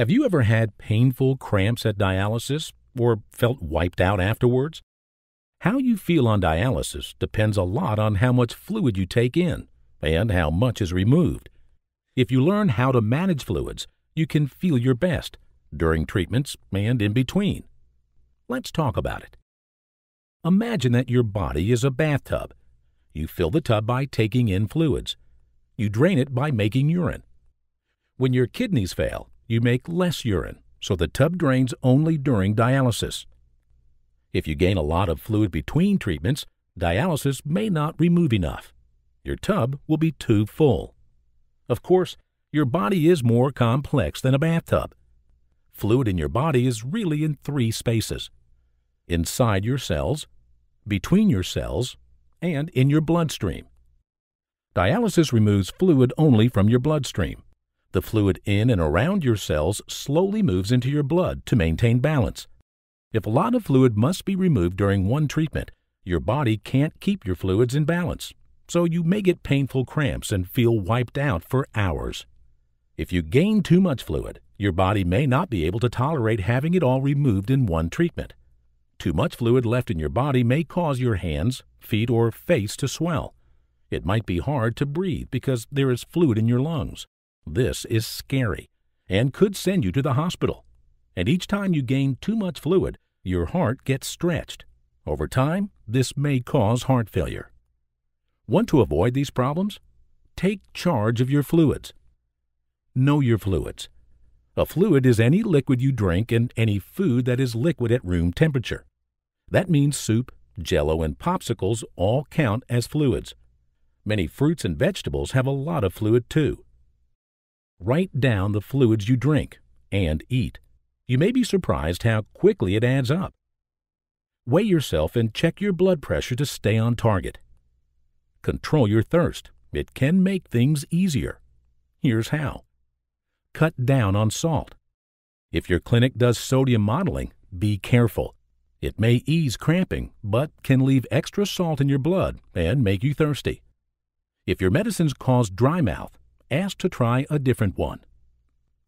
Have you ever had painful cramps at dialysis or felt wiped out afterwards? How you feel on dialysis depends a lot on how much fluid you take in and how much is removed. If you learn how to manage fluids, you can feel your best during treatments and in between. Let's talk about it. Imagine that your body is a bathtub. You fill the tub by taking in fluids. You drain it by making urine. When your kidneys fail, you make less urine, so the tub drains only during dialysis. If you gain a lot of fluid between treatments, dialysis may not remove enough. Your tub will be too full. Of course, your body is more complex than a bathtub. Fluid in your body is really in three spaces inside your cells, between your cells, and in your bloodstream. Dialysis removes fluid only from your bloodstream. The fluid in and around your cells slowly moves into your blood to maintain balance. If a lot of fluid must be removed during one treatment, your body can't keep your fluids in balance, so you may get painful cramps and feel wiped out for hours. If you gain too much fluid, your body may not be able to tolerate having it all removed in one treatment. Too much fluid left in your body may cause your hands, feet, or face to swell. It might be hard to breathe because there is fluid in your lungs. This is scary and could send you to the hospital. And each time you gain too much fluid, your heart gets stretched. Over time, this may cause heart failure. Want to avoid these problems? Take charge of your fluids. Know your fluids. A fluid is any liquid you drink and any food that is liquid at room temperature. That means soup, jello, and popsicles all count as fluids. Many fruits and vegetables have a lot of fluid too. Write down the fluids you drink and eat. You may be surprised how quickly it adds up. Weigh yourself and check your blood pressure to stay on target. Control your thirst. It can make things easier. Here's how. Cut down on salt. If your clinic does sodium modeling, be careful. It may ease cramping, but can leave extra salt in your blood and make you thirsty. If your medicines cause dry mouth, ask to try a different one.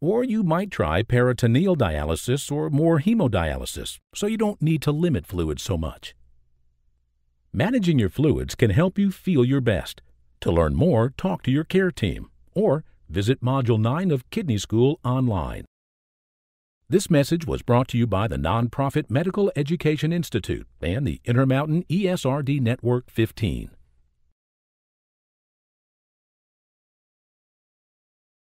Or you might try peritoneal dialysis or more hemodialysis, so you don't need to limit fluids so much. Managing your fluids can help you feel your best. To learn more, talk to your care team or visit Module 9 of Kidney School online. This message was brought to you by the nonprofit Medical Education Institute and the Intermountain ESRD Network 15.